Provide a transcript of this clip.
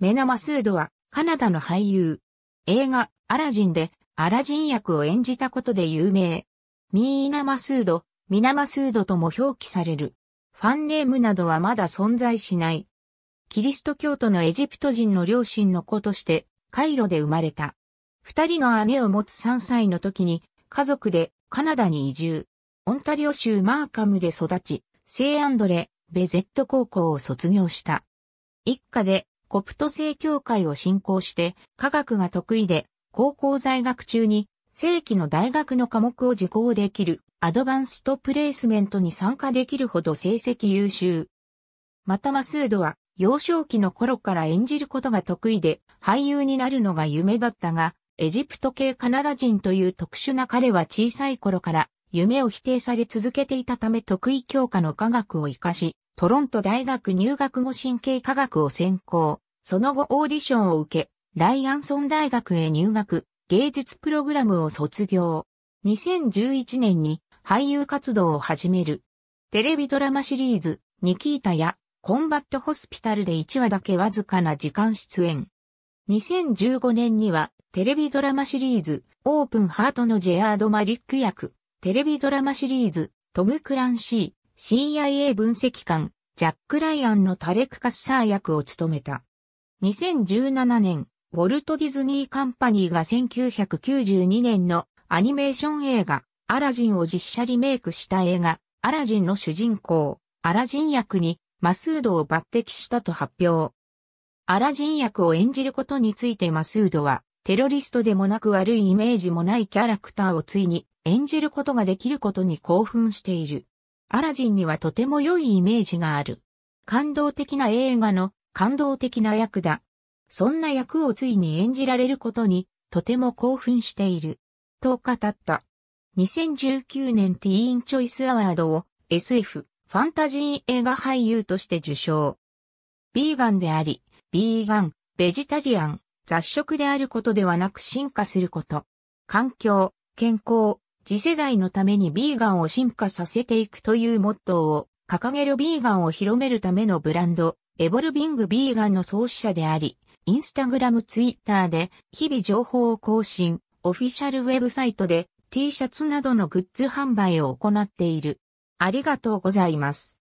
メナ・マスードは、カナダの俳優。映画、アラジンで、アラジン役を演じたことで有名。ミーナ・マスード、ミナ・マスードとも表記される。ファンネームなどはまだ存在しない。キリスト教徒のエジプト人の両親の子として、カイロで生まれた。二人の姉を持つ3歳の時に、家族でカナダに移住。オンタリオ州マーカムで育ち、セイアンドレ、ベゼット高校を卒業した。一家でコプト正教会を信仰して科学が得意で高校在学中に正規の大学の科目を受講できるアドバンストプレイスメントに参加できるほど成績優秀。またマスードは幼少期の頃から演じることが得意で俳優になるのが夢だったが、エジプト系カナダ人という特殊な彼は小さい頃から夢を否定され続けていたため得意教科の科学を活かし、トロント大学入学後神経科学を専攻、その後オーディションを受け、ライアンソン大学へ入学、芸術プログラムを卒業。2011年に俳優活動を始める。テレビドラマシリーズ、ニキータや、コンバットホスピタルで1話だけわずかな時間出演。2015年には、テレビドラマシリーズ、オープンハートのジェアード・マリック役、テレビドラマシリーズ、トム・クランシー、CIA 分析官、ジャック・ライアンのタレク・カッサー役を務めた。2017年、ウォルト・ディズニー・カンパニーが1992年のアニメーション映画、アラジンを実写リメイクした映画、アラジンの主人公、アラジン役にマスードを抜擢したと発表。アラジン役を演じることについてマスードは、テロリストでもなく悪いイメージもないキャラクターをついに演じることができることに興奮している。アラジンにはとても良いイメージがある。感動的な映画の感動的な役だ。そんな役をついに演じられることにとても興奮している。と語った。2019年ティーンチョイスアワードを SF ファンタジー映画俳優として受賞。ビーガンであり、ビーガン、ベジタリアン、雑食であることではなく進化すること。環境、健康、次世代のためにビーガンを進化させていくというモットーを掲げるビーガンを広めるためのブランド、エボルビングビーガンの創始者であり、インスタグラム、ツイッターで日々情報を更新、オフィシャルウェブサイトで T シャツなどのグッズ販売を行っている。ありがとうございます。